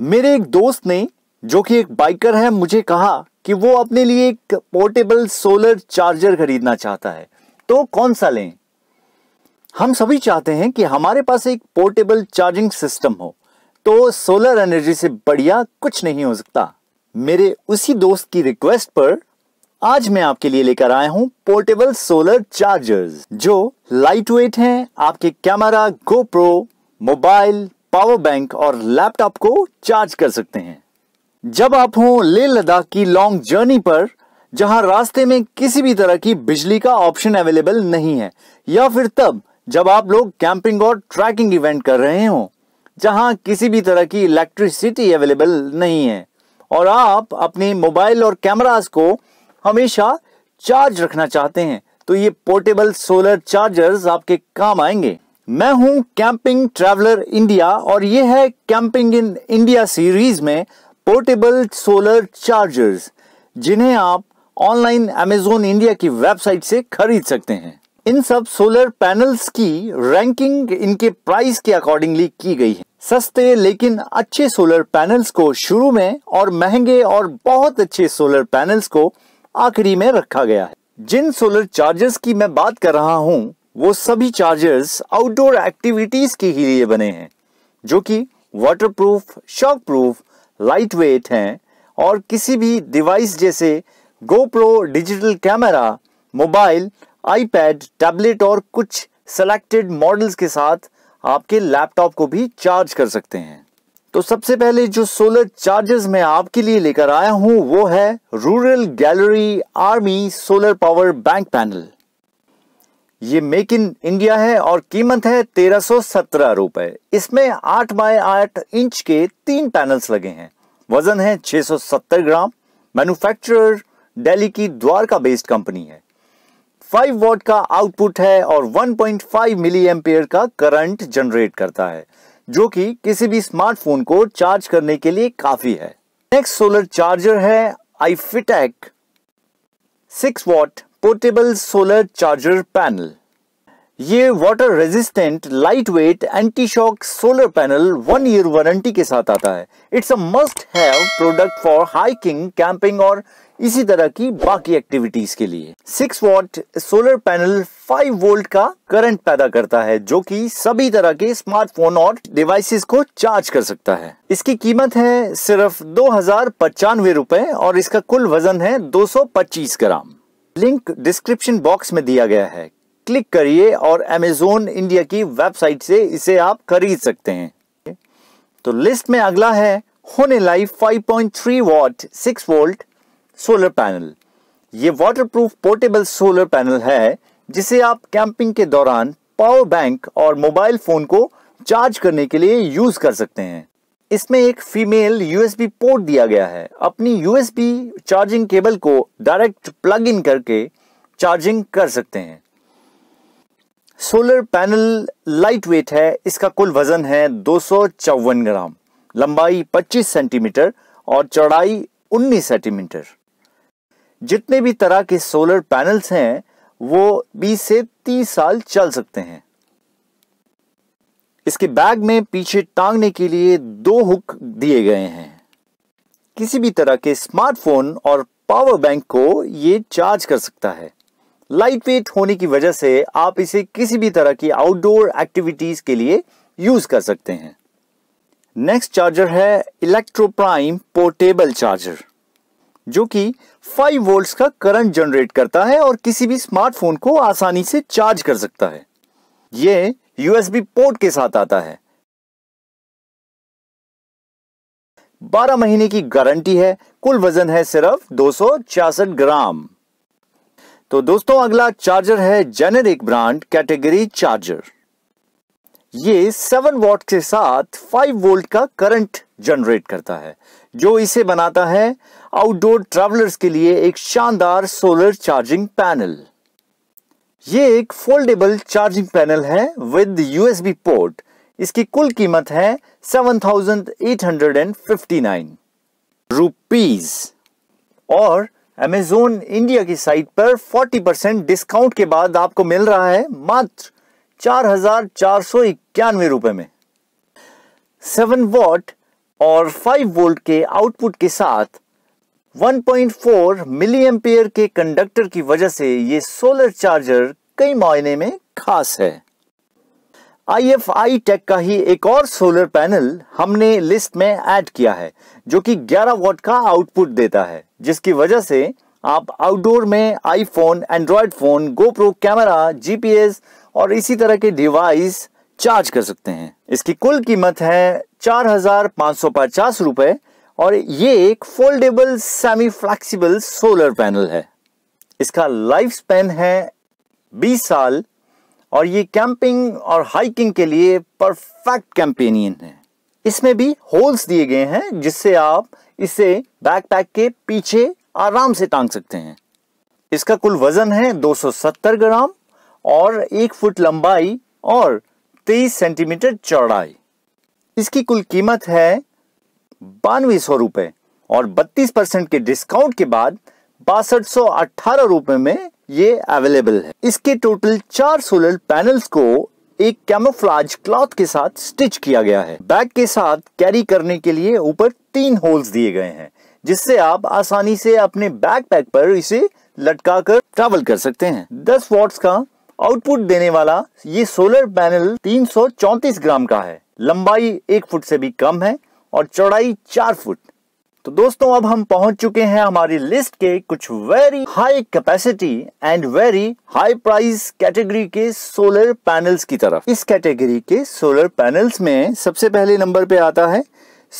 मेरे एक दोस्त ने जो कि एक बाइकर है मुझे कहा कि वो अपने लिए एक पोर्टेबल सोलर चार्जर खरीदना चाहता है तो कौन सा लें हम सभी चाहते हैं कि हमारे पास एक पोर्टेबल चार्जिंग सिस्टम हो तो सोलर एनर्जी से बढ़िया कुछ नहीं हो सकता मेरे उसी दोस्त की रिक्वेस्ट पर आज मैं आपके लिए लेकर आया हूँ पोर्टेबल सोलर चार्जर्स जो लाइट वेट है आपके camera GoPro mobile power bank और लैपटॉप को चार्ज कर सकते हैं जब आप हो ले लद्दाख की लॉन्ग जर्नी पर जहां रास्ते में किसी भी तरह की बिजली का ऑप्शन अवेलेबल नहीं है या फिर तब जब आप लोग कैंपिंग और ट्रैकिंग इवेंट कर रहे हो जहां किसी भी तरह की इलेक्ट्रिसिटी अवेलेबल नहीं है और आप अपने मोबाइल और कैमरास को हमेशा चार्ज रखना चाहते हैं तो ये पोर्टेबल सोलर चार्जर्स आपके काम आएंगे मैं हूं कैंपिंग ट्रैवलर इंडिया और ये है कैंपिंग इन इंडिया सीरीज में पोर्टेबल सोलर चार्जर्स जिन्हें आप ऑनलाइन अमेजोन इंडिया की वेबसाइट से खरीद सकते हैं इन सब सोलर पैनल्स की रैंकिंग इनके प्राइस के अकॉर्डिंगली की गई है सस्ते लेकिन अच्छे सोलर पैनल्स को शुरू में और महंगे और बहुत अच्छे सोलर पैनल्स को आखिरी में रखा गया है जिन सोलर चार्जर्स की मैं बात कर रहा हूँ वो सभी चार्जर्स आउटडोर एक्टिविटीज के ही लिए बने हैं जो कि water proof shock proof light weight हैं और किसी भी डिवाइस जैसे GoPro digital camera mobile iPad tablet और कुछ सेलेक्टेड मॉडल्स के साथ आपके लैपटॉप को भी चार्ज कर सकते हैं तो सबसे पहले जो सोलर चार्जेस मैं आपके लिए लेकर आया हूं वो है rural gallery army solar power bank panel ये मेक इन इंडिया है और कीमत है तेरह सौ सत्रह रुपए इसमें आठ बाय आठ इंच के तीन पैनल्स लगे हैं वजन है छह सत्तर ग्राम मैन्युफैक्चरर दिल्ली की द्वारका बेस्ड कंपनी है फाइव वॉट का आउटपुट है और one point five milli ampere का करंट जनरेट करता है जो कि किसी भी स्मार्टफोन को चार्ज करने के लिए काफी है नेक्स्ट सोलर चार्जर है I Fitech six watt portable solar charger panel ये water resistant light weight anti shock solar panel one year warranty के साथ आता है it's a must have product for hiking camping और इसी तरह की बाकी एक्टिविटीज के लिए six watt solar panel five volt का करंट पैदा करता है जो कि सभी तरह के स्मार्टफोन और डिवाइसेस को चार्ज कर सकता है इसकी कीमत है सिर्फ दो हजार पचानवे रूपए और इसका कुल वजन है दो सौ पच्चीस ग्राम लिंक डिस्क्रिप्शन बॉक्स में दिया गया है क्लिक करिए और अमेजोन इंडिया की वेबसाइट से इसे आप खरीद सकते हैं तो लिस्ट में अगला है होने life five point three watt six volt solar panel ये वाटरप्रूफ पोर्टेबल सोलर पैनल है जिसे आप कैंपिंग के दौरान पावर बैंक और मोबाइल फोन को चार्ज करने के लिए यूज कर सकते हैं इसमें एक फीमेल यूएसबी पोर्ट दिया गया है अपनी यूएसबी चार्जिंग केबल को डायरेक्ट प्लग इन करके चार्जिंग कर सकते हैं सोलर पैनल लाइट वेट है इसका कुल वजन है दो ग्राम लंबाई 25 सेंटीमीटर और चौड़ाई 19 सेंटीमीटर जितने भी तरह के सोलर पैनल्स हैं वो 20 से 30 साल चल सकते हैं इसके बैग में पीछे टांगने के लिए दो हुक दिए गए हैं किसी भी तरह के स्मार्टफोन और पावर बैंक को ये चार्ज कर सकता है लाइट वेट होने की वजह से आप इसे किसी भी तरह की आउटडोर एक्टिविटीज के लिए यूज कर सकते हैं नेक्स्ट चार्जर है इलेक्ट्रोप्राइम पोर्टेबल चार्जर जो कि 5 वोल्ट्स का करंट जनरेट करता है और किसी भी स्मार्टफोन को आसानी से चार्ज कर सकता है ये यूएसबी पोर्ट के साथ आता है 12 महीने की गारंटी है कुल वजन है सिर्फ दो ग्राम तो दोस्तों अगला चार्जर है जेनेरिक ब्रांड कैटेगरी चार्जर ये 7 वॉट के साथ 5 वोल्ट का करंट जनरेट करता है जो इसे बनाता है आउटडोर ट्रैवलर्स के लिए एक शानदार सोलर चार्जिंग पैनल ये एक फोल्डेबल चार्जिंग पैनल है विद यूएसबी पोर्ट इसकी कुल कीमत है 7,859 रुपीस और अमेजोन इंडिया की साइट पर 40 परसेंट डिस्काउंट के बाद आपको मिल रहा है मात्र चार हजार चार सौ इक्यानवे रुपए में सेवन वॉट और फाइव वोल्ट के आउटपुट के साथ 1.4 मिली एम्पियर के कंडक्टर की वजह से ये सोलर चार्जर कई मायने में खास है आई टेक का ही एक और सोलर पैनल हमने लिस्ट में ऐड किया है जो कि 11 वॉट का आउटपुट देता है जिसकी वजह से आप आउटडोर में iPhone android phone GoPro camera GPS और इसी तरह के डिवाइस चार्ज कर सकते हैं इसकी कुल कीमत है चार हजार पांच सौ पचास रुपए और ये एक foldable semi flexible solar panel है इसका लाइफ स्पेन है 20 साल और ये कैंपिंग और हाइकिंग के लिए परफेक्ट कैंपेनियन है इसमें भी होल्स दिए गए हैं जिससे आप इसे बैकपैक के पीछे आराम से टांग सकते हैं इसका कुल वजन है 270 ग्राम और एक फुट लंबाई और 23 सेंटीमीटर चौड़ाई इसकी कुल कीमत है बानवे सौ रुपए और 32 परसेंट के डिस्काउंट के बाद बासठ सौ अठारह रुपए में ये अवेलेबल है इसके टोटल चार सोलर पैनल्स को एक कैमोफ्लाज क्लॉथ के साथ स्टिच किया गया है बैग के साथ कैरी करने के लिए ऊपर तीन होल्स दिए गए हैं जिससे आप आसानी से अपने बैकपैक पर इसे लटका कर ट्रेवल कर सकते हैं 10 वॉट्स का आउटपुट देने वाला ये सोलर पैनल तीन ग्राम का है लंबाई एक फुट से भी कम है और चौड़ाई चार फुट तो दोस्तों अब हम पहुंच चुके हैं हमारी लिस्ट के कुछ very high capacity and very high price category के सोलर पैनल्स की तरफ इस कैटेगरी के सोलर पैनल्स में सबसे पहले नंबर पे आता है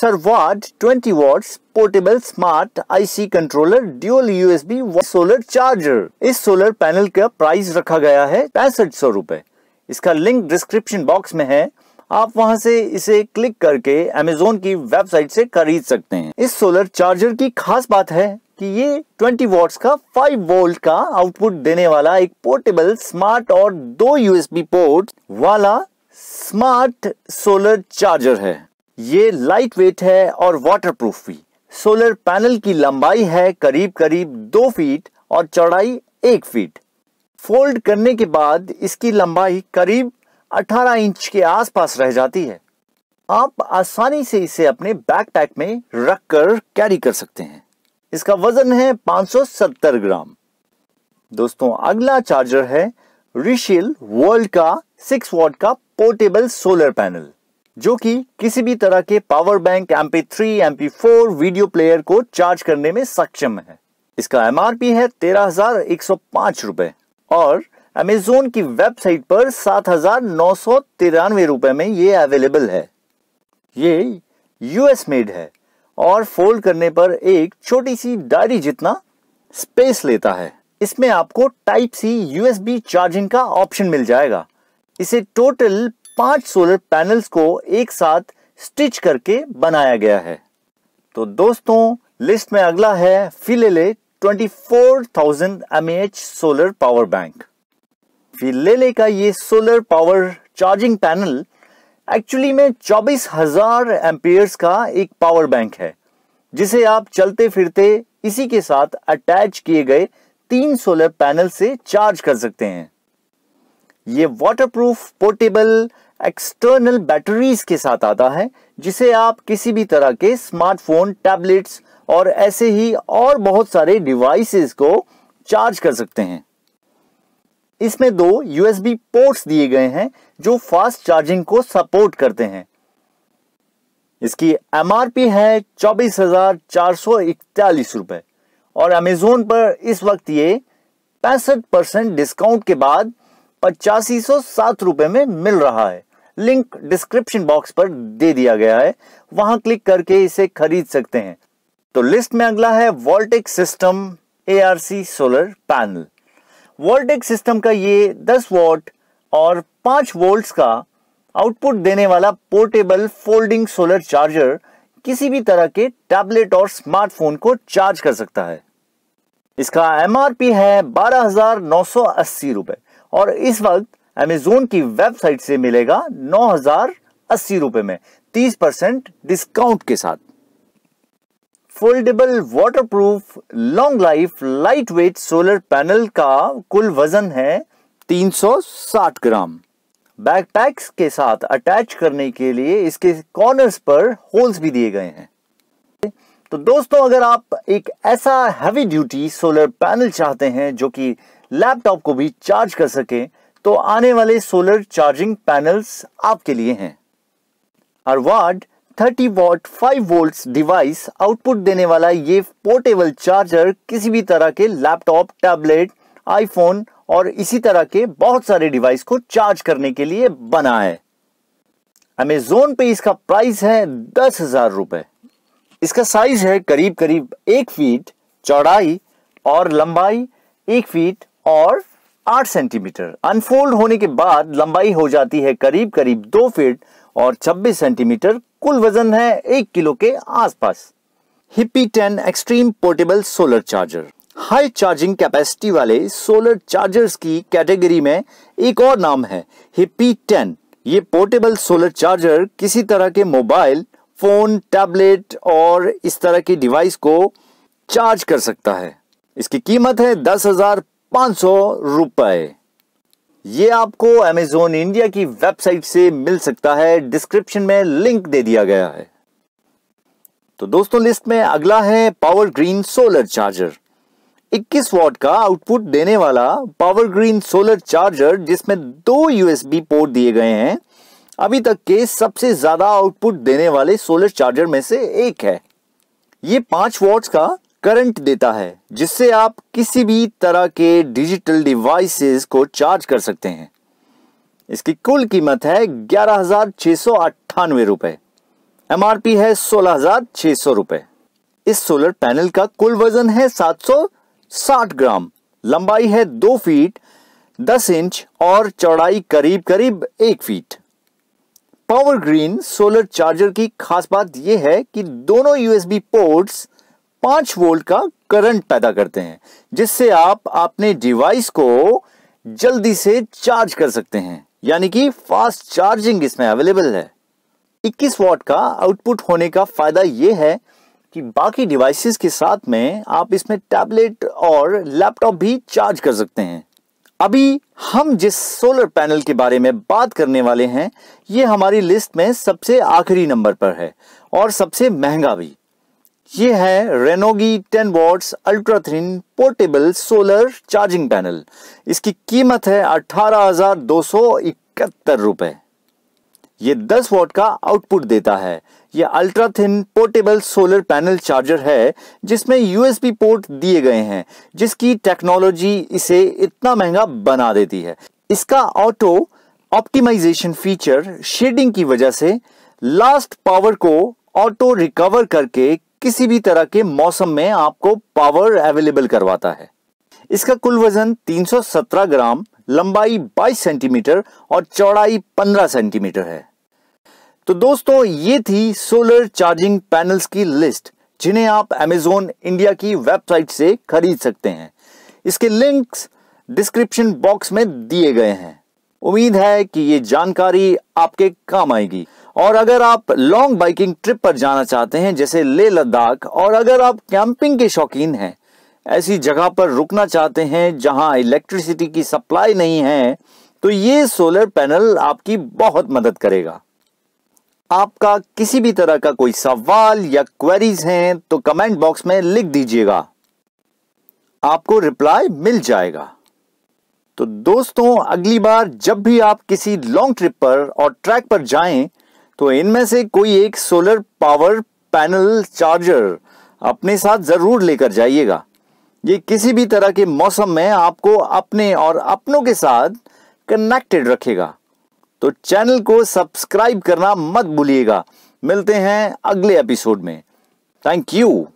सरवाड 20 watt portable smart IC controller dual USB solar charger इस सोलर पैनल का प्राइस रखा गया है पैंसठ सौ रुपए इसका लिंक डिस्क्रिप्शन बॉक्स में है आप वहां से इसे क्लिक करके अमेजोन की वेबसाइट से खरीद सकते हैं इस सोलर चार्जर की खास बात है कि ये 20 वॉट्स का 5 वोल्ट का आउटपुट देने वाला एक पोर्टेबल स्मार्ट और दो यूएसबी पोर्ट वाला स्मार्ट सोलर चार्जर है ये लाइट वेट है और वाटरप्रूफ भी सोलर पैनल की लंबाई है करीब करीब दो फीट और चौड़ाई एक फीट फोल्ड करने के बाद इसकी लंबाई करीब 18 इंच के आसपास रह जाती है आप आसानी से इसे अपने बैकपैक में रखकर कैरी कर सकते हैं इसका वजन है 570 ग्राम दोस्तों अगला चार्जर है रिशिल वर्ल्ड का 6 वॉट का पोर्टेबल सोलर पैनल जो कि किसी भी तरह के power bank MP three MP four video player को चार्ज करने में सक्षम है इसका एमआरपी है तेरह हजार एक सौ पांच रुपए और अमेजोन की वेबसाइट पर सात हजार नौ सौ तिरानवे रुपये में ये अवेलेबल है ये यूएस मेड है और फोल्ड करने पर एक छोटी सी डायरी जितना स्पेस लेता है इसमें आपको टाइप सी यूएसबी चार्जिंग का ऑप्शन मिल जाएगा इसे टोटल पांच सोलर पैनल्स को एक साथ स्टिच करके बनाया गया है तो दोस्तों लिस्ट में अगला है फिलेले 24,000 mAh सोलर पावर बैंक फिलेले का ये solar power charging panel actually में चौबीस हजार एम्पियर्स का एक पावर बैंक है जिसे आप चलते फिरते इसी के साथ अटैच किए गए तीन सोलर पैनल से चार्ज कर सकते हैं ये वाटरप्रूफ पोर्टेबल एक्सटर्नल बैटरीज के साथ आता है जिसे आप किसी भी तरह के स्मार्टफोन टैबलेट्स और ऐसे ही और बहुत सारे डिवाइसेस को चार्ज कर सकते हैं इसमें दो यूएसबी पोर्ट्स दिए गए हैं जो फास्ट चार्जिंग को सपोर्ट करते हैं इसकी एमआरपी है चौबीस हजार चार सौ इकतालीस रुपए और अमेजोन पर इस वक्त ये पैंसठ परसेंट डिस्काउंट के बाद पचासी सौ सात रुपए में मिल रहा है लिंक डिस्क्रिप्शन बॉक्स पर दे दिया गया है वहां क्लिक करके इसे खरीद सकते हैं तो लिस्ट में अगला है Voltec system ARC solar panel Voltec system का ये 10 वोल्ट और 5 वोल्ट्स का आउटपुट देने वाला पोर्टेबल फोल्डिंग सोलर चार्जर किसी भी तरह के टैबलेट और स्मार्टफोन को चार्ज कर सकता है इसका एमआरपी है बारह हजार नौ सौ अस्सी रुपए और इस वक्त अमेजोन की वेबसाइट से मिलेगा नौ हजार अस्सी रुपए में तीस परसेंट डिस्काउंट के साथ foldable waterproof long life light weight solar panel का कुल वजन है 360 ग्राम बैकपैक्स के साथ अटैच करने के लिए इसके कॉर्नर्स पर होल्स भी दिए गए हैं तो दोस्तों अगर आप एक ऐसा हैवी ड्यूटी सोलर पैनल चाहते हैं जो कि लैपटॉप को भी चार्ज कर सके तो आने वाले सोलर चार्जिंग पैनल्स आपके लिए हैं अरवाड 30 वॉट 5 वोल्ट्स डिवाइस आउटपुट देने वाला ये पोर्टेबल चार्जर किसी भी तरह के लैपटॉप टैबलेट आईफोन और इसी तरह के बहुत सारे डिवाइस को चार्ज करने के लिए बना है अमेजोन पे इसका प्राइस है दस हजार रुपए इसका साइज है करीब करीब एक फीट चौड़ाई और लंबाई एक फीट और आठ सेंटीमीटर अनफोल्ड होने के बाद लंबाई हो जाती है करीब करीब दो फीट और 26 सेंटीमीटर कुल वजन है एक किलो के आसपास हिपी 10 extreme portable solar charger high charging capacity वाले सोलर चार्जर्स की कैटेगरी में एक और नाम है हिपी 10 ये पोर्टेबल सोलर चार्जर किसी तरह के मोबाइल फोन टैबलेट और इस तरह की डिवाइस को चार्ज कर सकता है इसकी कीमत है दस हजार पांच सौ रुपए ये आपको अमेजोन इंडिया की वेबसाइट से मिल सकता है डिस्क्रिप्शन में लिंक दे दिया गया है तो दोस्तों लिस्ट में अगला है power green solar charger 21 watt का आउटपुट देने वाला पावर ग्रीन सोलर चार्जर जिसमें दो यूएसबी पोर्ट दिए गए हैं अभी तक के सबसे ज्यादा आउटपुट देने वाले सोलर चार्जर में से एक है ये पांच वॉट का करंट देता है जिससे आप किसी भी तरह के डिजिटल डिवाइसेस को चार्ज कर सकते हैं इसकी कुल कीमत है ग्यारह हजार छह सौ अट्ठानवे रुपए एम आर पी है सोलह हजार छह सौ रुपए इस सोलर पैनल का कुल वजन है सात सौ साठ ग्राम लंबाई है दो फीट दस इंच और चौड़ाई करीब करीब एक feet power green solar charger की खास बात यह है कि दोनों यूएसबी पोर्ट्स पांच वोल्ट का करंट पैदा करते हैं जिससे आप अपने डिवाइस को जल्दी से चार्ज कर सकते हैं यानी कि फास्ट चार्जिंग इसमें अवेलेबल है 21 वॉट का आउटपुट होने का फायदा यह है कि बाकी डिवाइसेस के साथ में आप इसमें टैबलेट और लैपटॉप भी चार्ज कर सकते हैं अभी हम जिस सोलर पैनल के बारे में बात करने वाले हैं ये हमारी लिस्ट में सबसे आखिरी नंबर पर है और सबसे महंगा भी ये है Renogy 10 watts ultra portable solar charging panel इसकी कीमत है अठारह हजार दो सौ इकहत्तर ये 10 वॉट का आउटपुट देता है यह ultra thin portable solar panel charger है जिसमें यूएसबी पोर्ट दिए गए हैं जिसकी टेक्नोलॉजी इसे इतना महंगा बना देती है इसका ऑटो ऑप्टिमाइजेशन फीचर शेडिंग की वजह से लास्ट पावर को ऑटो तो रिकवर करके किसी भी तरह के मौसम में आपको पावर अवेलेबल करवाता है इसका कुल वजन 317 ग्राम लंबाई 22 सेंटीमीटर और चौड़ाई 15 सेंटीमीटर है तो दोस्तों ये थी सोलर चार्जिंग पैनल्स की लिस्ट जिन्हें आप अमेजोन इंडिया की वेबसाइट से खरीद सकते हैं इसके लिंक्स डिस्क्रिप्शन बॉक्स में दिए गए हैं उम्मीद है कि ये जानकारी आपके काम आएगी और अगर आप लॉन्ग बाइकिंग ट्रिप पर जाना चाहते हैं जैसे लेह लद्दाख और अगर आप कैंपिंग के शौकीन हैं ऐसी जगह पर रुकना चाहते हैं जहां इलेक्ट्रिसिटी की सप्लाई नहीं है तो ये सोलर पैनल आपकी बहुत मदद करेगा आपका किसी भी तरह का कोई सवाल या क्वेरीज हैं तो कमेंट बॉक्स में लिख दीजिएगा आपको रिप्लाई मिल जाएगा तो दोस्तों अगली बार जब भी आप किसी लॉन्ग ट्रिप पर और ट्रैक पर जाएं तो इनमें से कोई एक सोलर पावर पैनल चार्जर अपने साथ ज़रूर लेकर जाइएगा ये किसी भी तरह के मौसम में आपको अपने और अपनों के साथ कनेक्टेड रखेगा तो चैनल को सब्सक्राइब करना मत भूलिएगा मिलते हैं अगले एपिसोड में थैंक यू